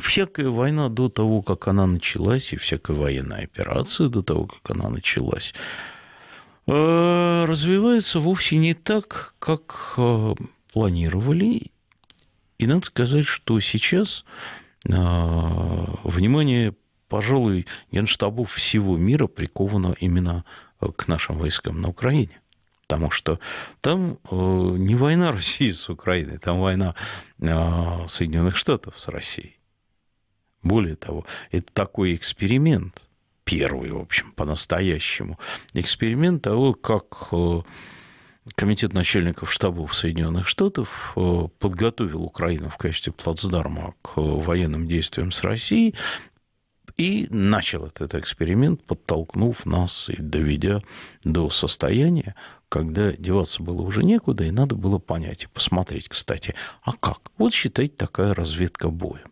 всякая война до того, как она началась, и всякая военная операция до того, как она началась, э, развивается вовсе не так, как э, планировали. И надо сказать, что сейчас э, внимание, пожалуй, генштабов всего мира приковано именно к нашим войскам на Украине. Потому что там не война России с Украиной, там война Соединенных Штатов с Россией. Более того, это такой эксперимент, первый, в общем, по-настоящему, эксперимент того, как э, Комитет начальников штабов Соединенных Штатов э, подготовил Украину в качестве плацдарма к э, военным действиям с Россией и начал этот эксперимент, подтолкнув нас и доведя до состояния, когда деваться было уже некуда, и надо было понять и посмотреть, кстати, а как? Вот считать такая разведка боем.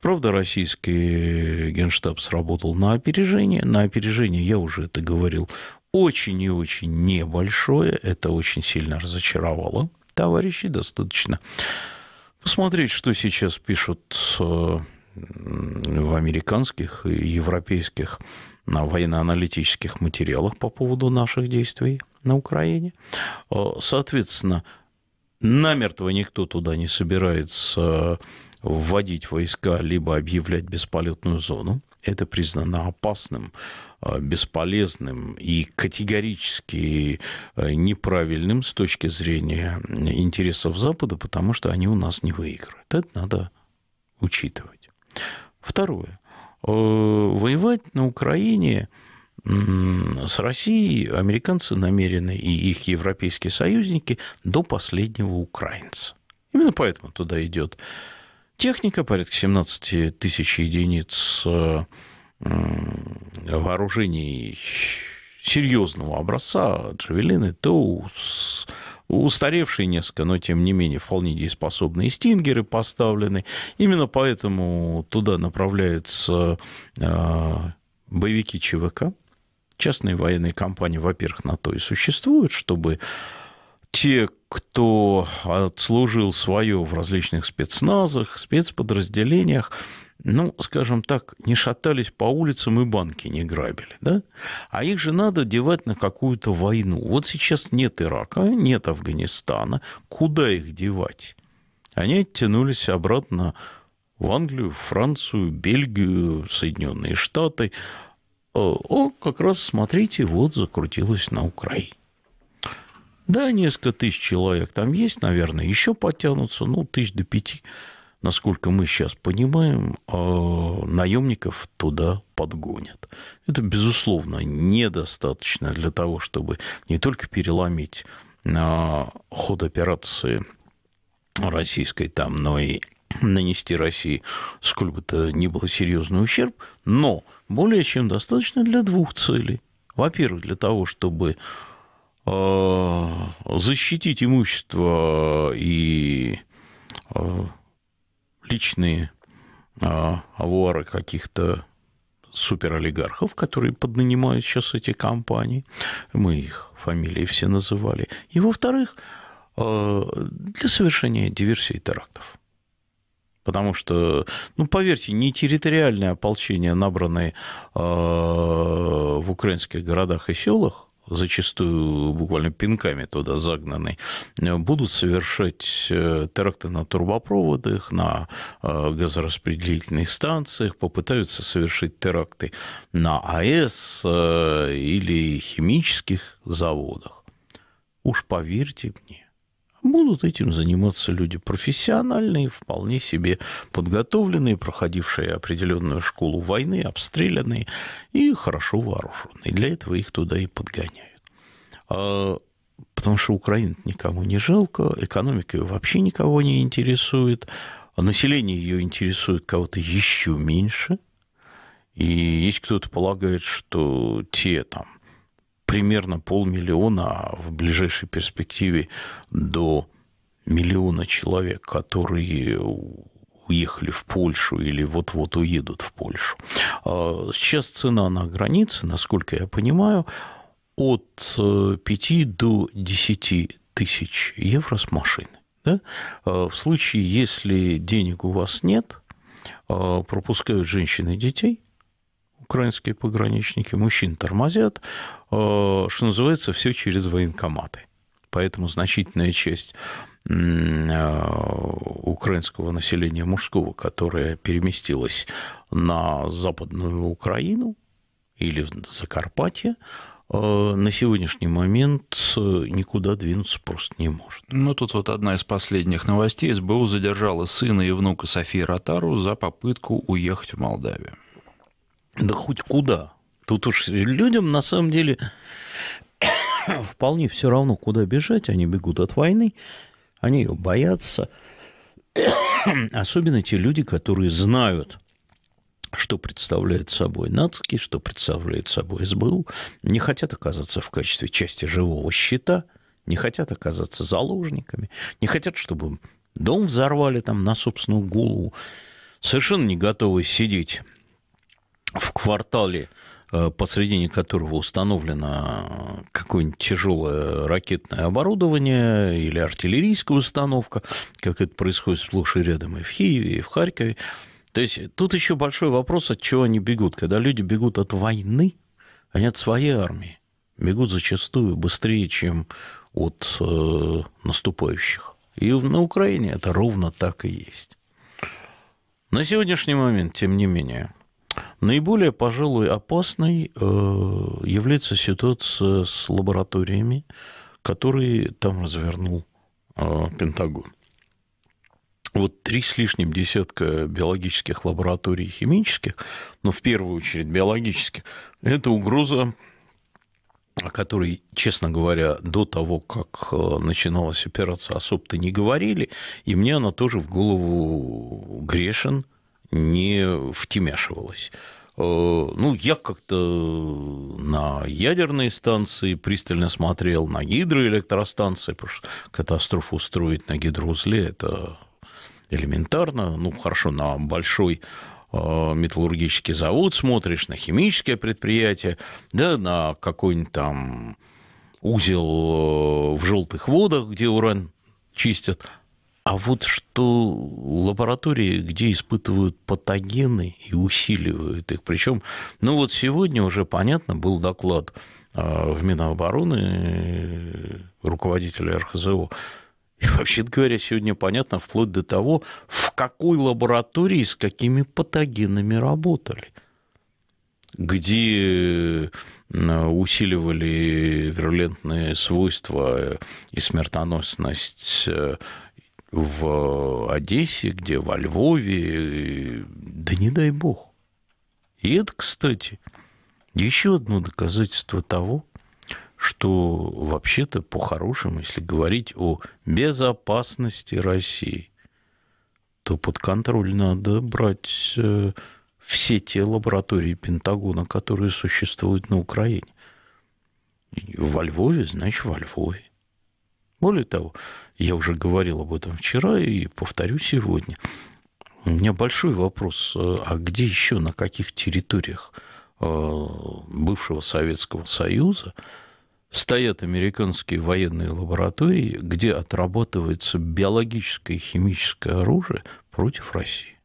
Правда, российский генштаб сработал на опережение. На опережение, я уже это говорил, очень и очень небольшое. Это очень сильно разочаровало товарищей. Достаточно посмотреть, что сейчас пишут э, в американских и европейских военно-аналитических материалах по поводу наших действий на Украине. Э, соответственно, намертво никто туда не собирается вводить войска, либо объявлять бесполетную зону. Это признано опасным, а, бесполезным и категорически э, неправильным с точки зрения интересов Запада, потому что они у нас не выиграют. Это надо учитывать. Второе. Э, воевать на Украине с Россией американцы намерены и их европейские союзники до последнего украинца. Именно поэтому туда идет техника, порядка 17 тысяч единиц э, вооружений серьезного образца, джавелины, то устаревшие несколько, но тем не менее вполне дееспособные стингеры поставлены. Именно поэтому туда направляются э, боевики ЧВК. Частные военные компании, во-первых, на то и существуют, чтобы те, кто отслужил а, свое в различных спецназах, спецподразделениях, ну, скажем так, не шатались по улицам и банки не грабили, да? А их же надо девать на какую-то войну. Вот сейчас нет Ирака, нет Афганистана. Куда их девать? Они оттянулись обратно в Англию, Францию, Бельгию, Соединенные Штаты. Э, о, как раз, смотрите, вот закрутилось на Украине. Да, несколько тысяч человек там есть, наверное, еще потянутся, ну, тысяч до пяти, насколько мы сейчас понимаем, а, наемников туда подгонят. Это, безусловно, недостаточно для того, чтобы не только переломить а, ход операции российской там, но и нанести России сколь бы то ни было серьезный ущерб, но более чем достаточно для двух целей. Во-первых, для того, чтобы Э, защитить имущество и э, личные э, авуары каких-то суперолигархов, которые поднанимают сейчас эти компании. Мы их фамилии все называли. И, во-вторых, для совершения диверсий и терактов. Потому что, ну, поверьте, не территориальное ополчение, набранное в украинских городах и селах, зачастую буквально пинками туда загнанный, э, будут совершать э, теракты на трубопроводах, на э, газораспределительных станциях, попытаются совершить теракты на АЭС или химических заводах. Уж поверьте мне, Будут этим заниматься люди профессиональные, вполне себе подготовленные, проходившие определенную школу войны, обстрелянные и хорошо вооруженные. Для этого их туда и подгоняют. А, потому что Украину никому не жалко, экономика ее вообще никого не интересует, а население ее интересует кого-то еще меньше. И есть кто-то полагает, что те там примерно полмиллиона, а в ближайшей перспективе до миллиона человек, которые уехали в Польшу или вот-вот уедут в Польшу. А сейчас цена на границе, насколько я понимаю, от 5 э, до 10 тысяч евро с машины. Да? А в случае, если денег у вас нет, а пропускают женщины и детей, украинские пограничники, мужчин тормозят, Э, что называется, все через военкоматы. Поэтому значительная часть э, украинского населения мужского, которое переместилось на Западную Украину или в Закарпатье, э, на сегодняшний момент никуда двинуться просто не может. Ну, тут вот одна из последних новостей. СБУ задержала сына и внука Софии Ротару за попытку уехать в Молдавию. Да хоть куда. Тут уж людям на самом деле вполне все равно, куда бежать. Они бегут от войны, они ее боятся. Особенно те люди, которые знают, что представляет собой нацики, что представляет собой СБУ, не хотят оказаться в качестве части живого щита, не хотят оказаться заложниками, не хотят, чтобы дом взорвали там на собственную голову, совершенно не готовы сидеть в квартале – Э, посредине которого установлено какое-нибудь тяжелое ракетное оборудование или артиллерийская установка, как это происходит сплошь и рядом и в Киеве, и в Харькове. То есть тут еще большой вопрос, от чего они бегут. Когда люди бегут от войны, они от своей армии бегут зачастую быстрее, чем от э, наступающих. И на Украине это ровно так и есть. На сегодняшний момент, тем не менее, Наиболее, пожалуй, опасной э, является ситуация с лабораториями, которые там развернул э, Пентагон. Вот три с лишним десятка биологических лабораторий химических, но ну, в первую очередь биологических, это угроза, о которой, честно говоря, до того, как э, начиналась операция, особо-то не говорили, и мне она тоже в голову грешен – не втемяшивалось. Э, ну, я как-то на ядерные станции пристально смотрел, на гидроэлектростанции, потому что катастрофу устроить на гидроузле – это элементарно. Ну, хорошо, на большой э, металлургический завод смотришь, на химическое предприятие, да, на какой-нибудь там узел э, в желтых водах, где уран чистят. А вот что лаборатории, где испытывают патогены и усиливают их. Причем, ну вот сегодня уже понятно, был доклад а, в Минобороны руководителя РХЗО. И вообще говоря, сегодня понятно вплоть до того, в какой лаборатории с какими патогенами работали где усиливали вирулентные свойства и смертоносность э, в Одессе, где во Львове, да не дай бог. И это, кстати, еще одно доказательство того, что вообще-то по-хорошему, если говорить о безопасности России, то под контроль надо брать э, все те лаборатории Пентагона, которые существуют на Украине. Во Львове, значит, во Львове. Более того, я уже говорил об этом вчера и повторю сегодня. У меня большой вопрос, э, а где еще, на каких территориях э, бывшего Советского Союза стоят американские военные лаборатории, где отрабатывается биологическое и химическое оружие против России?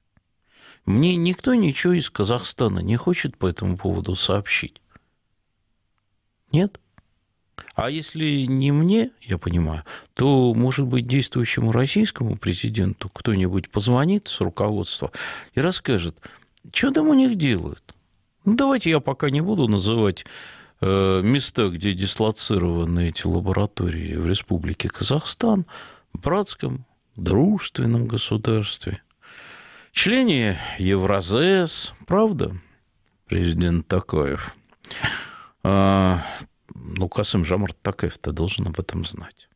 Мне никто ничего из Казахстана не хочет по этому поводу сообщить. Нет? А если не мне, я понимаю, то, может быть, действующему российскому президенту кто-нибудь позвонит с руководства и расскажет, что там у них делают. Ну, давайте я пока не буду называть э, места, где дислоцированы эти лаборатории в Республике Казахстан, братском, дружественном государстве, члене Евразес, правда, президент Такаев, а, ну, Касым Жамар Такаев-то должен об этом знать.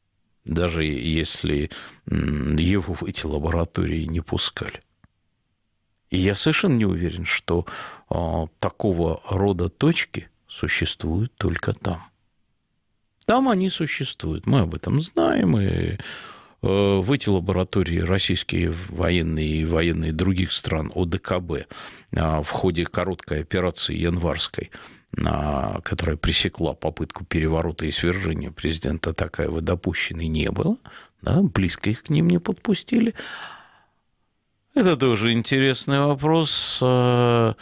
Даже если его в эти лаборатории не пускали. И я совершенно не уверен, что а, такого рода точки существуют только там. Там они существуют, мы об этом знаем, и э, в эти лаборатории российские военные и военные других стран ОДКБ а, в ходе короткой операции январской – а, которое пресекло попытку переворота и свержения президента Такаева, допущенной не было. Да, близко их к ним не подпустили. Это тоже интересный вопрос. А,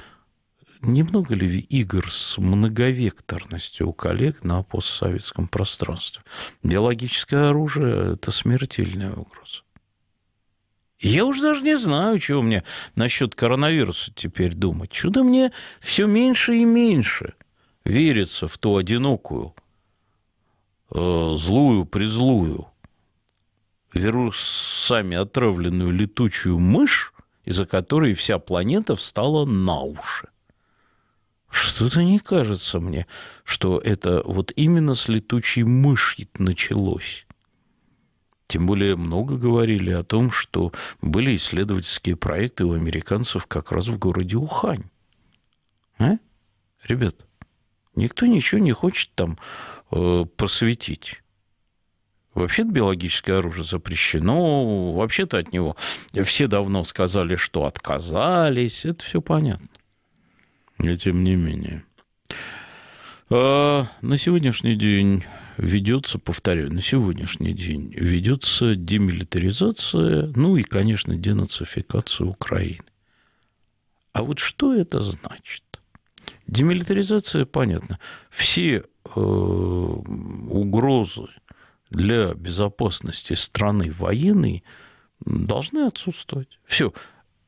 немного ли игр с многовекторностью у коллег на постсоветском пространстве? Биологическое оружие – это смертельная угроза. Я уж даже не знаю, чего мне насчет коронавируса теперь думать. Чудо мне все меньше и меньше – верится в ту одинокую, э, злую, призлую, вирусами отравленную летучую мышь, из-за которой вся планета встала на уши. Что-то не кажется мне, что это вот именно с летучей мыши началось. Тем более много говорили о том, что были исследовательские проекты у американцев как раз в городе Ухань. А? Ребят, Никто ничего не хочет там э, просветить. Вообще-то биологическое оружие запрещено, вообще-то от него все давно сказали, что отказались, это все понятно. И тем не менее. А на сегодняшний день ведется, повторяю, на сегодняшний день ведется демилитаризация, ну и, конечно, денацификация Украины. А вот что это значит? Демилитаризация, понятно. Все э, угрозы для безопасности страны военной должны отсутствовать. Все.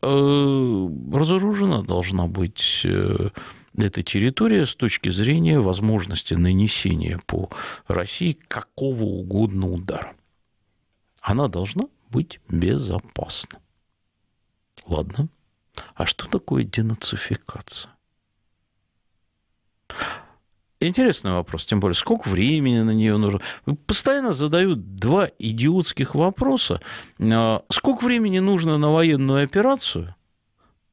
Э, разоружена должна быть э, эта территория с точки зрения возможности нанесения по России какого угодно удара. Она должна быть безопасна. Ладно. А что такое денацификация? Интересный вопрос, тем более, сколько времени на нее нужно. Постоянно задают два идиотских вопроса. А, сколько времени нужно на военную операцию?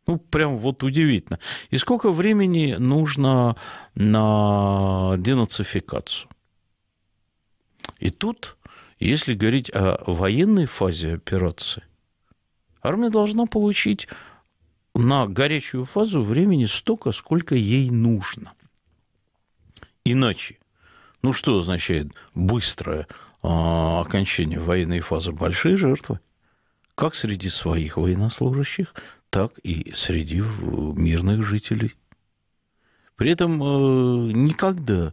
Ну, прям вот удивительно. И сколько времени нужно на денацификацию? И тут, если говорить о военной фазе операции, армия должна получить на горячую фазу времени столько, сколько ей нужно – иначе. Ну, что означает быстрое а, окончание военной фазы? Большие жертвы. Как среди своих военнослужащих, так и среди э, мирных жителей. При этом э, никогда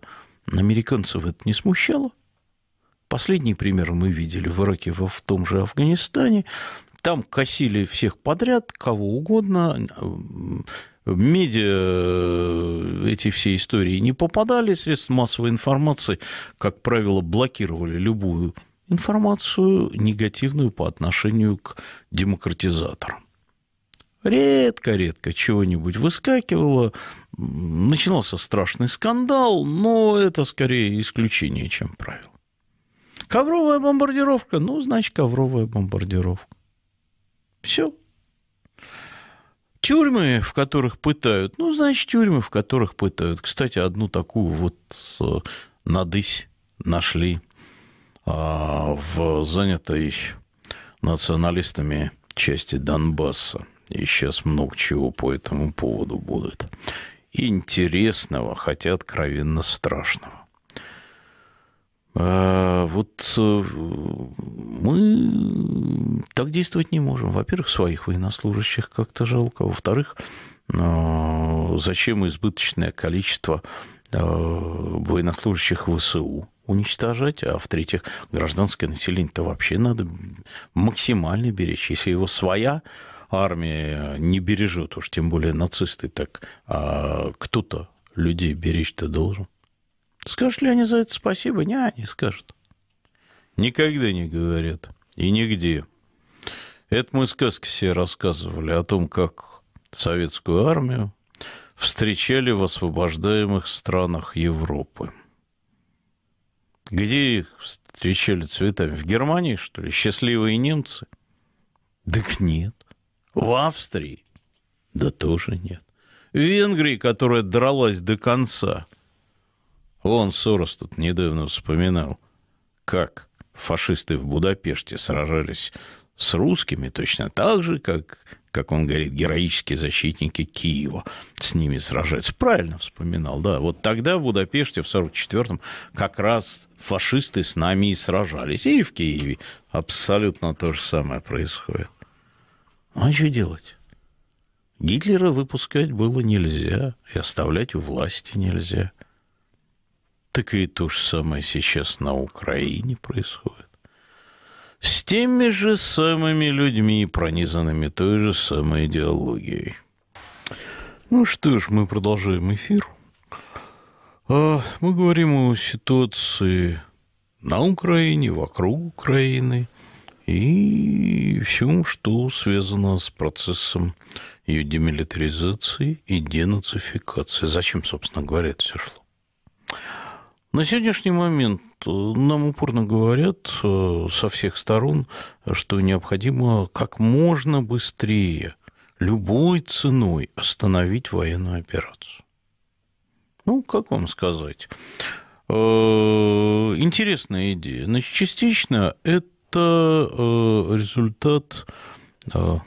американцев это не смущало. Последний пример мы видели в Ираке, в том же Афганистане. Там косили всех подряд, кого угодно в медиа э, эти все истории не попадали, средства массовой информации, как правило, блокировали любую информацию негативную по отношению к демократизаторам. Редко-редко чего-нибудь выскакивало, начинался страшный скандал, но это скорее исключение, чем правило. Ковровая бомбардировка, ну, значит, ковровая бомбардировка. Все. Тюрьмы, в которых пытают, ну, значит, тюрьмы, в которых пытают. Кстати, одну такую вот э, надысь нашли а, в занятой националистами части Донбасса. И сейчас много чего по этому поводу будет. Интересного, хотя откровенно страшного. А, вот э, мы так действовать не можем. Во-первых, своих военнослужащих как-то жалко. Во-вторых, а, зачем избыточное количество а, военнослужащих ВСУ уничтожать, а в-третьих, гражданское население-то вообще надо максимально беречь. Если его своя армия не бережет, уж тем более нацисты, так а кто-то людей беречь-то должен. Скажут ли они за это спасибо? Не, они скажут. Никогда не говорят. И нигде. Это мы сказки себе рассказывали о том, как советскую армию встречали в освобождаемых странах Европы. Где их встречали цветами? В Германии, что ли? Счастливые немцы? Так нет. В Австрии? Да тоже нет. В Венгрии, которая дралась до конца – он Сорос тут недавно вспоминал, как фашисты в Будапеште сражались с русскими точно так же, как, как он говорит, героические защитники Киева с ними сражаются. Правильно вспоминал, да. Вот тогда в Будапеште в 44-м как раз фашисты с нами и сражались. И в Киеве абсолютно то же самое происходит. А что делать? Гитлера выпускать было нельзя, и оставлять у власти нельзя. Так и то же самое сейчас на Украине происходит. С теми же самыми людьми, пронизанными той же самой идеологией. Ну что ж, мы продолжаем эфир. А, мы говорим о ситуации на Украине, вокруг Украины и всем, что связано с процессом ее демилитаризации и денацификации. Зачем, собственно говоря, это все шло? На сегодняшний момент э, нам упорно говорят э, со всех сторон, что необходимо как можно быстрее, любой ценой остановить военную операцию. Ну, как вам сказать? Э, интересная идея. Значит, частично это результат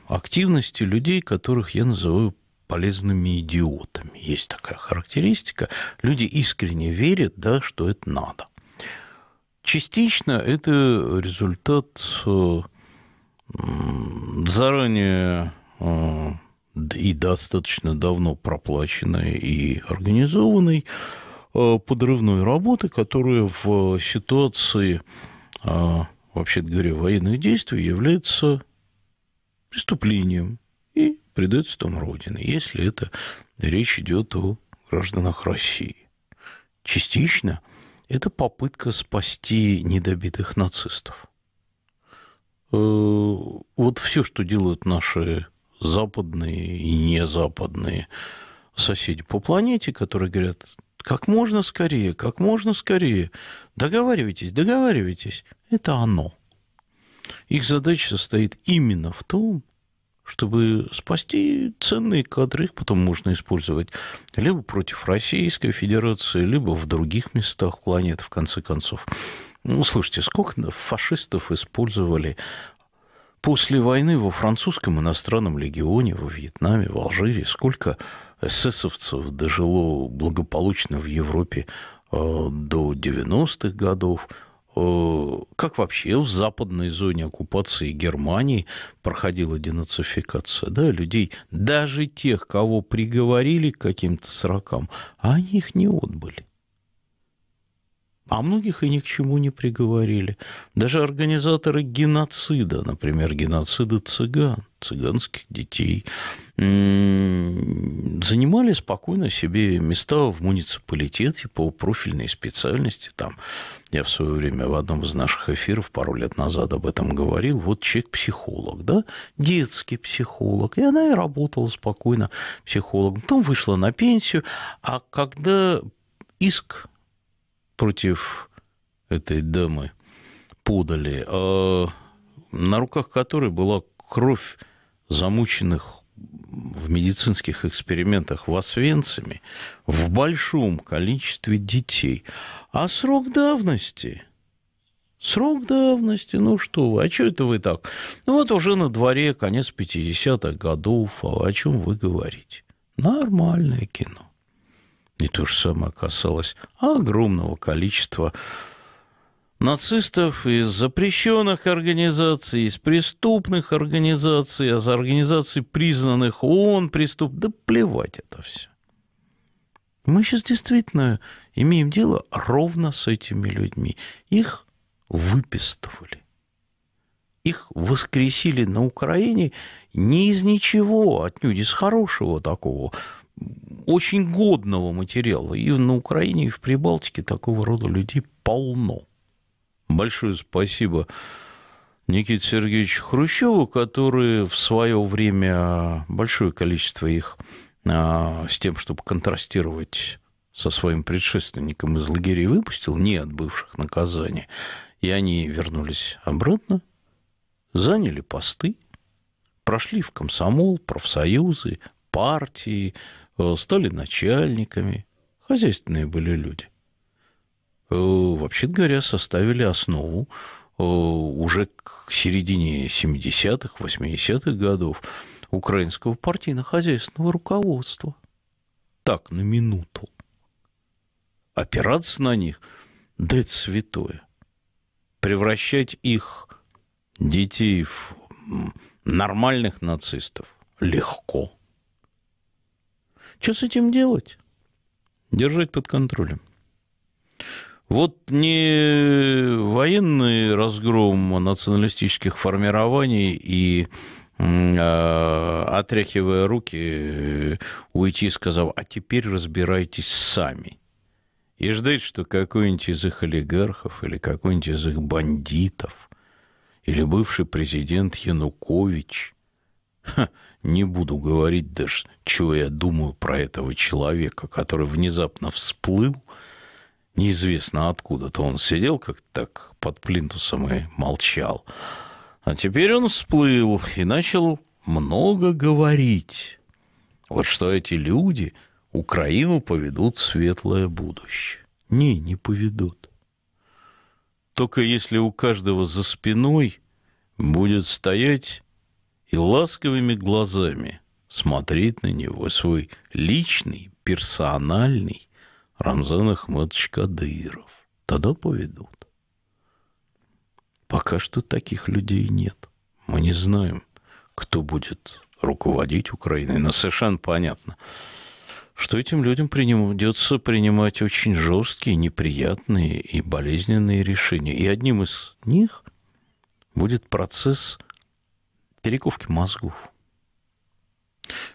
активности людей, которых я называю полезными идиотами. Есть такая характеристика. Люди искренне верят, да, что это надо. Частично это результат э, заранее э, и достаточно давно проплаченной и организованной э, подрывной работы, которая в ситуации, вообще говоря, военных действий является преступлением, предательством Родины, если это речь идет о гражданах России. Частично это попытка спасти недобитых нацистов. Э, вот все, что делают наши западные и незападные соседи по планете, которые говорят, как можно скорее, как можно скорее, договаривайтесь, договаривайтесь, это оно. Их задача состоит именно в том, чтобы спасти ценные кадры, их потом можно использовать либо против Российской Федерации, либо в других местах планеты, в конце концов. Ну, слушайте, сколько фашистов использовали после войны во французском иностранном легионе, во Вьетнаме, в Алжире, сколько эсэсовцев дожило благополучно в Европе э, до 90-х годов – Э, как вообще в западной зоне оккупации Германии проходила денацификация, да, людей, даже тех, кого приговорили к каким-то срокам, они их не отбыли а многих и ни к чему не приговорили. Даже организаторы геноцида, например, геноцида цыган, цыганских детей, занимали спокойно себе места в муниципалитете по профильной специальности. Там я в свое время в одном из наших эфиров пару лет назад об этом говорил. Вот человек-психолог, да, детский психолог. И она и работала спокойно психологом. Потом вышла на пенсию, а когда иск против этой дамы подали, а на руках которой была кровь замученных в медицинских экспериментах васвенцами в большом количестве детей. А срок давности? Срок давности, ну что вы, а что это вы так? Ну вот уже на дворе конец 50-х годов, а о чем вы говорите? Нормальное кино. И то же самое касалось огромного количества нацистов из запрещенных организаций, из преступных организаций, из а организаций, признанных ООН преступ. Да плевать это все. Мы сейчас действительно имеем дело ровно с этими людьми. Их выпистывали. Их воскресили на Украине не из ничего, отнюдь из хорошего такого очень годного материала. И на Украине, и в Прибалтике такого рода людей полно. Большое спасибо Никите Сергеевичу Хрущеву, который в свое время большое количество их а, с тем, чтобы контрастировать со своим предшественником из лагерей выпустил, не отбывших наказания. И они вернулись обратно, заняли посты, прошли в комсомол, профсоюзы, партии, Э, стали начальниками, хозяйственные были люди. Э, Вообще говоря, составили основу э, уже к середине 70-х, 80-х годов украинского партийно-хозяйственного руководства. Так, на минуту. Опираться на них, да это святое. Превращать их детей в нормальных нацистов легко – что с этим делать? Держать под контролем. Вот не военный разгром националистических формирований и а, отряхивая руки, э, уйти, сказав, а теперь разбирайтесь сами. И ждать, что какой-нибудь из их олигархов или какой-нибудь из их бандитов или бывший президент Янукович – не буду говорить даже, чего я думаю про этого человека, который внезапно всплыл, неизвестно откуда-то. Он сидел как так под плинтусом и молчал. А теперь он всплыл и начал много говорить. Вот что эти люди Украину поведут в светлое будущее. Не, не поведут. Только если у каждого за спиной будет стоять и ласковыми глазами смотреть на него свой личный, персональный Рамзан Ахматович Кадыров. Тогда поведут. Пока что таких людей нет. Мы не знаем, кто будет руководить Украиной. Но совершенно понятно, что этим людям придется принимать очень жесткие, неприятные и болезненные решения. И одним из них будет процесс перековки мозгов.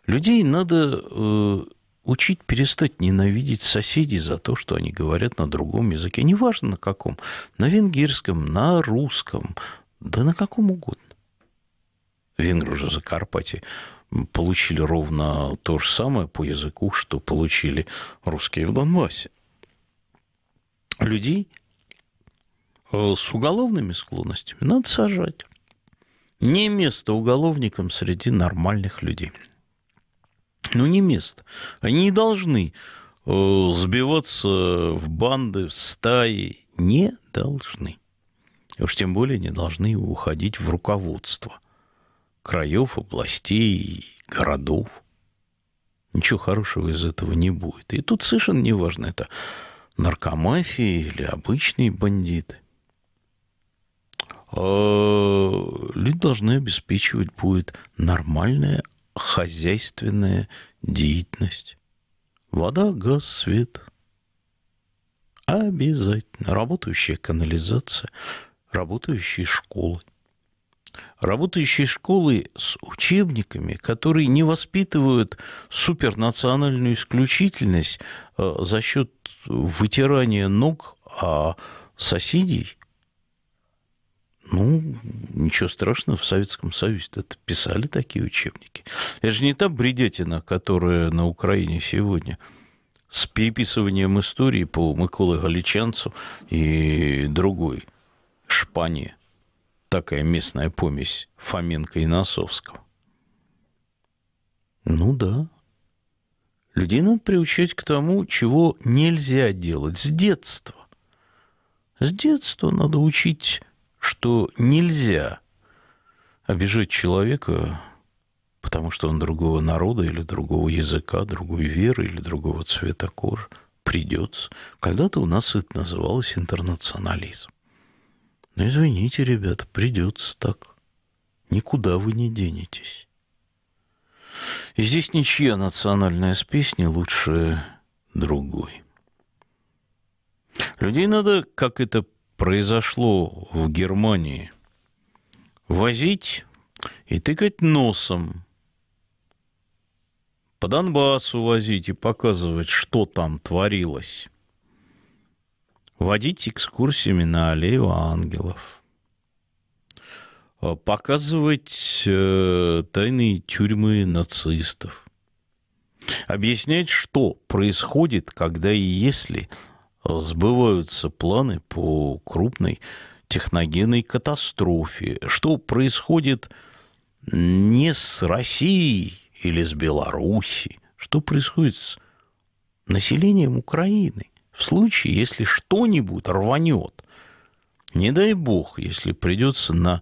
Людей надо э, учить перестать ненавидеть соседей за то, что они говорят на другом языке. Неважно на каком. На венгерском, на русском, да на каком угодно. Венгры же за Карпати получили ровно то же самое по языку, что получили русские в Донбассе. Людей э, с уголовными склонностями надо сажать. Не место уголовникам среди нормальных людей. Ну, не место. Они не должны э, сбиваться в банды, в стаи. Не должны. И уж тем более не должны уходить в руководство краев, областей, городов. Ничего хорошего из этого не будет. И тут совершенно неважно, это наркомафия или обычные бандиты – Э, люди должны обеспечивать будет нормальная хозяйственная деятельность. Вода, газ, свет. Обязательно. Работающая канализация, работающие школы. Работающие школы с учебниками, которые не воспитывают супернациональную исключительность э, за счет вытирания ног а соседей, ну, ничего страшного, в Советском Союзе это писали такие учебники. Это же не та бредетина, которая на Украине сегодня. С переписыванием истории по Миколе Галичанцу и другой Шпане. Такая местная помесь Фоменко и Носовского. Ну да. Людей надо приучать к тому, чего нельзя делать с детства. С детства надо учить что нельзя обижать человека, потому что он другого народа или другого языка, другой веры или другого цвета кожи. Придется. Когда-то у нас это называлось интернационализм. Но ну, извините, ребята, придется так. Никуда вы не денетесь. И здесь ничья национальная спесь не лучше другой. Людей надо, как это произошло в Германии. Возить и тыкать носом, по Донбассу возить и показывать, что там творилось. Водить экскурсиями на аллею ангелов. А показывать э, тайные тюрьмы нацистов. Объяснять, что происходит, когда и если сбываются планы по крупной техногенной катастрофе, что происходит не с Россией или с Белоруссией, что происходит с населением Украины в случае, если что-нибудь рванет. Не дай бог, если придется на,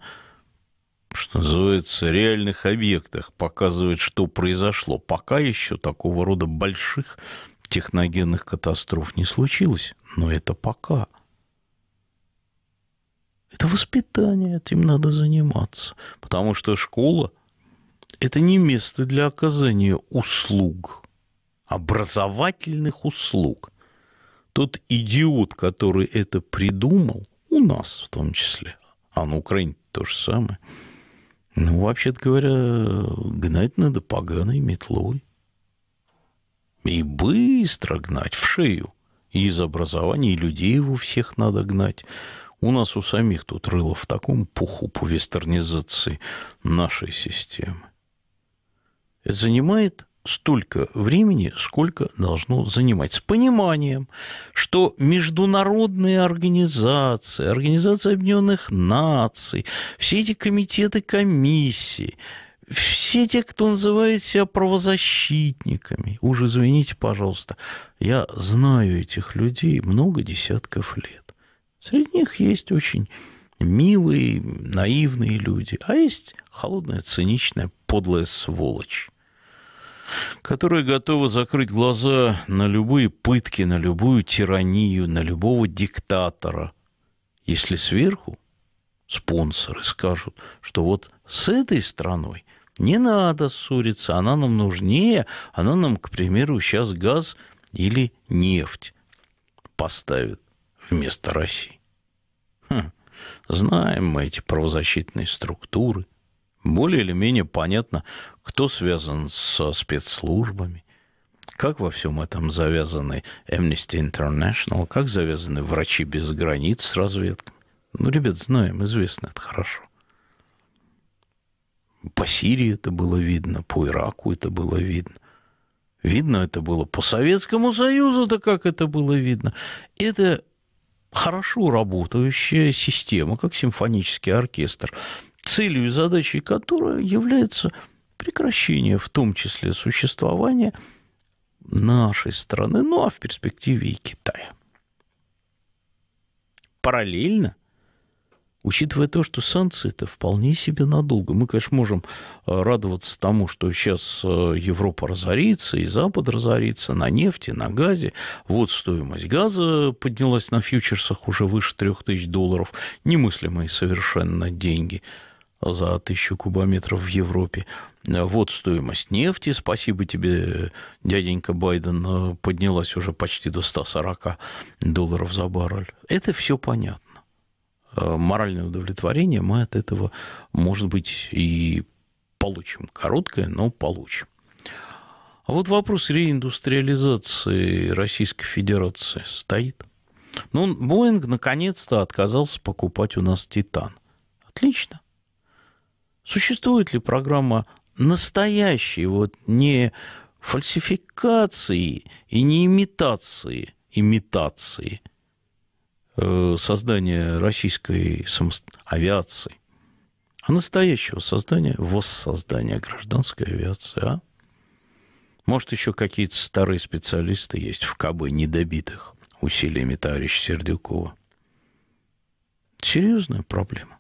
что называется, реальных объектах показывать, что произошло. Пока еще такого рода больших техногенных катастроф не случилось, но это пока. Это воспитание, этим надо заниматься. Потому что школа – это не место для оказания услуг, образовательных услуг. Тот идиот, который это придумал, у нас в том числе, а на Украине то же самое, ну, вообще-то говоря, гнать надо поганой метлой. И быстро гнать в шею. И из образования, и людей его всех надо гнать. У нас у самих тут рыло в таком пуху по вестернизации нашей системы. Это занимает столько времени, сколько должно занимать. С пониманием, что международные организации, Организация Объединенных Наций, все эти комитеты, комиссии – все те, кто называет себя правозащитниками, уж извините, пожалуйста, я знаю этих людей много десятков лет. Среди них есть очень милые, наивные люди, а есть холодная, циничная, подлая сволочь которая готова закрыть глаза на любые пытки, на любую тиранию, на любого диктатора, если сверху спонсоры скажут, что вот с этой страной не надо ссориться, она нам нужнее, она нам, к примеру, сейчас газ или нефть поставит вместо России. Хм. Знаем мы эти правозащитные структуры. Более или менее понятно, кто связан со спецслужбами, как во всем этом завязаны Amnesty International, как завязаны врачи без границ с разведками. Ну, ребят, знаем, известно это хорошо. По Сирии это было видно, по Ираку это было видно. Видно это было по Советскому союзу да как это было видно. Это хорошо работающая система, как симфонический оркестр, целью и задачей которой является прекращение, в том числе существования нашей страны, ну а в перспективе и Китая. Параллельно – учитывая то, что санкции это вполне себе надолго. Мы, конечно, можем э, радоваться тому, что сейчас э, Европа разорится, и Запад разорится на нефти, на газе. Вот стоимость газа поднялась на фьючерсах уже выше 3000 долларов. Немыслимые совершенно деньги за тысячу кубометров в Европе. Э, вот стоимость нефти, спасибо тебе, дяденька Байден, поднялась уже почти до 140 долларов за баррель. Это все понятно. Э, моральное удовлетворение мы от этого, может быть, и получим. Короткое, но получим. А вот вопрос реиндустриализации Российской Федерации стоит. Ну, Боинг наконец-то отказался покупать у нас «Титан». Отлично. Существует ли программа настоящей, вот не фальсификации и не имитации, имитации – Э, создания российской авиации, а настоящего создания, воссоздания гражданской авиации, а? Может, еще какие-то старые специалисты есть в КБ недобитых усилиями товарища Сердюкова. Серьезная проблема.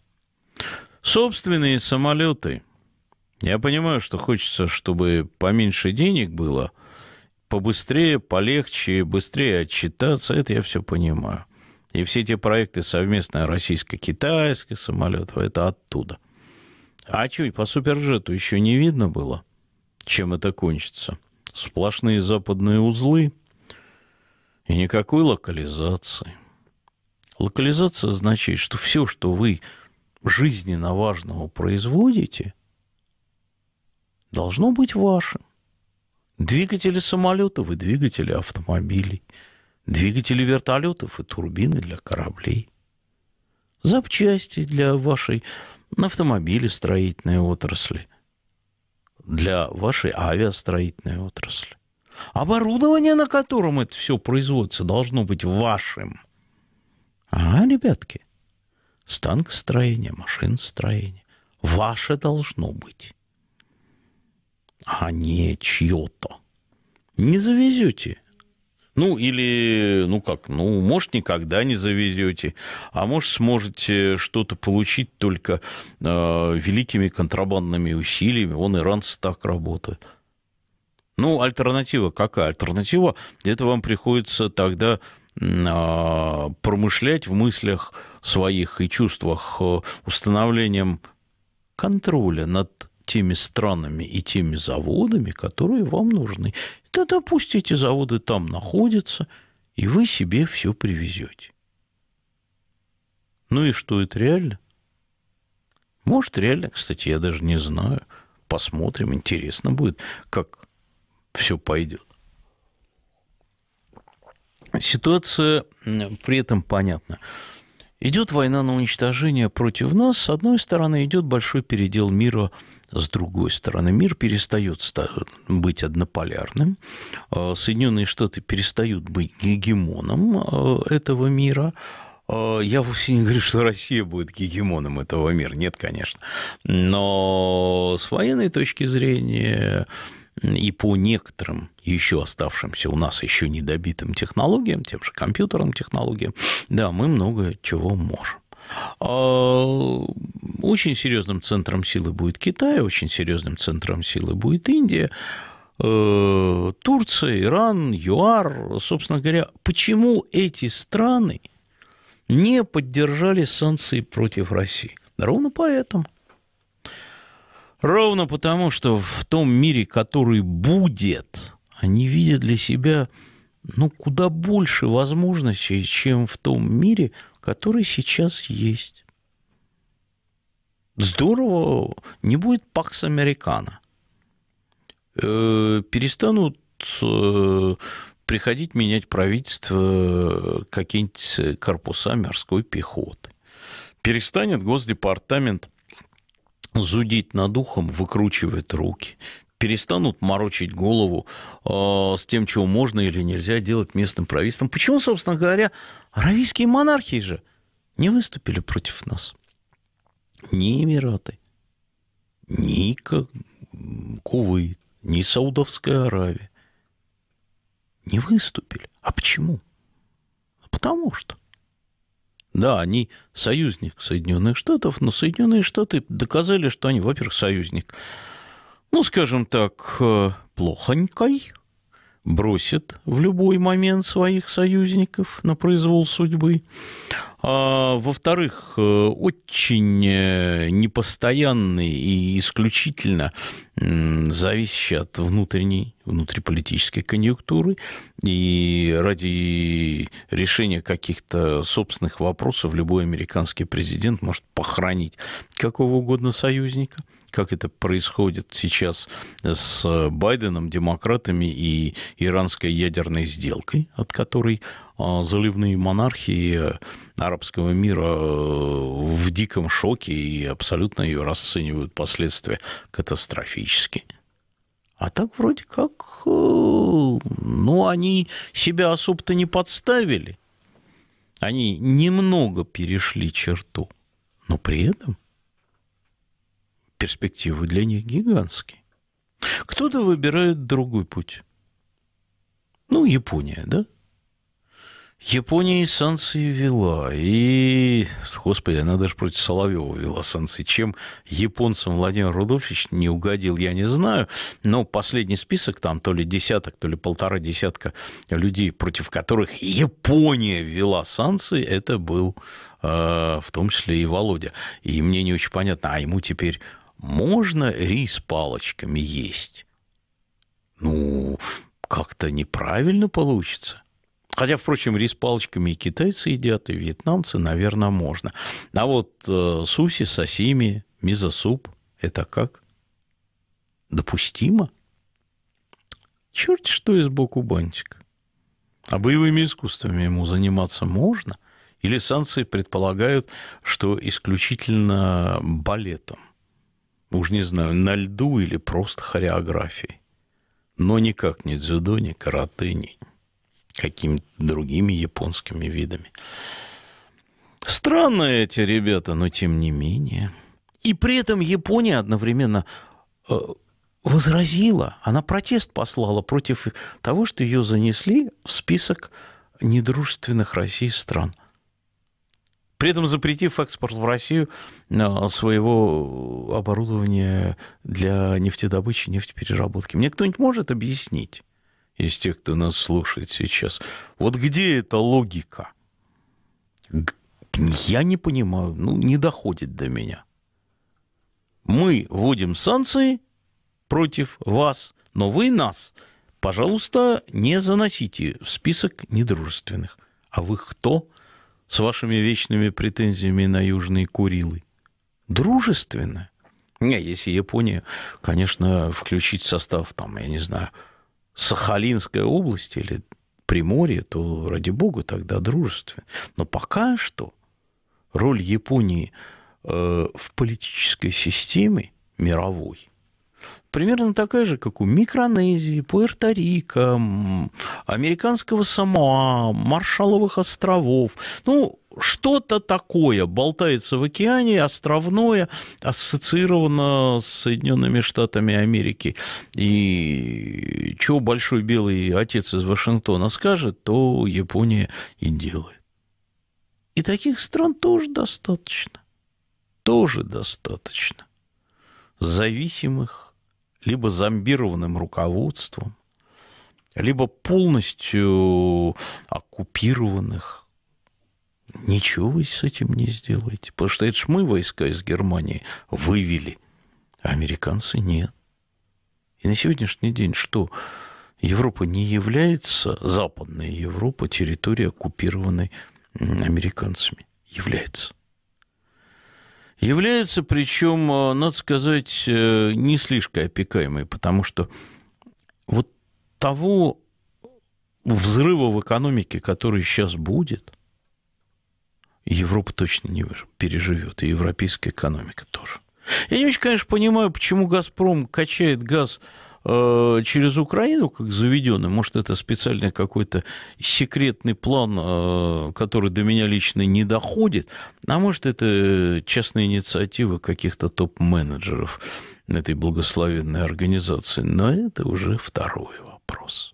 Собственные самолеты. Я понимаю, что хочется, чтобы поменьше денег было, побыстрее, полегче, быстрее отчитаться. Это я все понимаю. И все те проекты совместные российско-китайских самолетов, это оттуда. А чуть по супержету еще не видно было, чем это кончится. Сплошные западные узлы и никакой локализации. Локализация означает, что все, что вы жизненно важного производите, должно быть вашим. Двигатели самолетов и двигатели автомобилей – двигатели вертолетов и турбины для кораблей, запчасти для вашей строительной отрасли, для вашей авиастроительной отрасли. Оборудование, на котором это все производится, должно быть вашим. А, ребятки, станкостроение, машиностроение, ваше должно быть, а не чье-то. Не завезете – ну, или, ну как, ну, может, никогда не завезете, а может, сможете э, что-то получить только э, великими контрабандными усилиями. Вон иранцы так работает. Ну, альтернатива какая? Альтернатива – это вам приходится тогда э, промышлять в мыслях своих и чувствах э, установлением контроля над теми странами и теми заводами, которые вам нужны тогда пусть эти заводы там находятся, и вы себе все привезете. Ну и что, это реально? Может, реально, кстати, я даже не знаю. Посмотрим, интересно будет, как все пойдет. Ситуация при этом понятна. Идет война на уничтожение против нас. С одной стороны, идет большой передел мира с другой стороны, мир перестает быть однополярным, а, Соединенные Штаты перестают быть гегемоном а, этого мира, а, я вовсе не говорю, что Россия будет гегемоном этого мира. Нет, конечно. Но с военной точки зрения и по некоторым еще оставшимся у нас еще недобитым технологиям, тем же компьютерным технологиям, да, мы много чего можем. А, очень серьезным центром силы будет Китай, очень серьезным центром силы будет Индия. Э, Турция, Иран, ЮАР, собственно говоря, почему эти страны не поддержали санкции против России? Ровно поэтому. Ровно потому, что в том мире, который будет, они видят для себя ну, куда больше возможностей, чем в том мире, который сейчас есть. Здорово, не будет пакс американо. Э, перестанут э, приходить менять правительство какие-нибудь э, корпуса морской пехоты. Перестанет Госдепартамент зудить над ухом, выкручивать руки перестанут морочить голову э, с тем, чего можно или нельзя делать местным правительством. Почему, собственно говоря, аравийские монархии же не выступили против нас? Ни Эмираты, ни Кувейт, ни Саудовская Аравия не выступили. А почему? А потому что. Да, они союзник Соединенных Штатов, но Соединенные Штаты доказали, что они, во-первых, союзник ну, скажем так, э, плохонькой, бросит в любой момент своих союзников на произвол судьбы. А, во-вторых, э, очень э, непостоянный и исключительно зависящий от внутренней, внутриполитической конъюнктуры и ради решения каких-то собственных вопросов любой американский президент может похоронить какого угодно союзника как это происходит сейчас с Байденом, демократами и иранской ядерной сделкой, от которой а, заливные монархии арабского мира э, в диком шоке и абсолютно ее расценивают последствия катастрофически. А так вроде как, э, ну, они себя особо-то не подставили. Они немного перешли черту, но при этом – перспективы для них гигантские. Кто-то выбирает другой путь. Ну, Япония, да? Япония и санкции вела, и, господи, она даже против Соловьева вела санкции. Чем японцам Владимир Рудольфович не угодил, я не знаю, но последний список, там то ли десяток, то ли полтора десятка людей, против которых Япония вела санкции, это был э, в том числе и Володя. И мне не очень понятно, а ему теперь можно рис палочками есть? Ну, как-то неправильно получится. Хотя, впрочем, рис палочками и китайцы едят, и вьетнамцы, наверное, можно. А вот э, суси, сосими, мизосуп – это как? Допустимо? Черт, что из боку бантик. А боевыми искусствами ему заниматься можно? Или санкции предполагают, что исключительно балетом? Ну, уж не знаю, на льду или просто хореографией. Но никак не дзюдо, ни карате, ни какими-то другими японскими видами. Странно эти ребята, но тем не менее. И при этом Япония одновременно э, возразила, она протест послала против того, что ее занесли в список недружественных России стран – при этом запретив экспорт в Россию э, своего оборудования для нефтедобычи, нефтепереработки. Мне кто-нибудь может объяснить, из тех, кто нас слушает сейчас, вот где эта логика? Я не понимаю, ну, не доходит до меня. Мы вводим санкции против вас, но вы нас, пожалуйста, не заносите в список недружественных. А вы кто? с вашими вечными претензиями на Южные Курилы. Дружественно. Не, если Япония, конечно, включить в состав, там, я не знаю, Сахалинской области или Приморье, то, ради бога, тогда дружественно. Но пока что роль Японии э, в политической системе мировой – примерно такая же, как у Микронезии, Пуэрто-Рико, американского Самоа, Маршаловых островов. Ну, что-то такое болтается в океане, островное, ассоциировано с Соединенными Штатами Америки. И чего большой белый отец из Вашингтона скажет, то Япония и делает. И таких стран тоже достаточно. Тоже достаточно. Зависимых либо зомбированным руководством, либо полностью оккупированных. Ничего вы с этим не сделаете, потому что это же мы войска из Германии вывели, а американцы нет. И на сегодняшний день что? Европа не является, западная Европа, территорией, оккупированной американцами. Является является, причем, э, надо сказать, э, не слишком опекаемой, потому что вот того взрыва в экономике, который сейчас будет, Европа точно не переживет, и европейская экономика тоже. Я не очень, конечно, понимаю, почему «Газпром» качает газ Э, через Украину, как заведенный, может, это специальный какой-то секретный план, э, который до меня лично не доходит, а может, это частная инициатива каких-то топ-менеджеров этой благословенной организации, но это уже второй вопрос.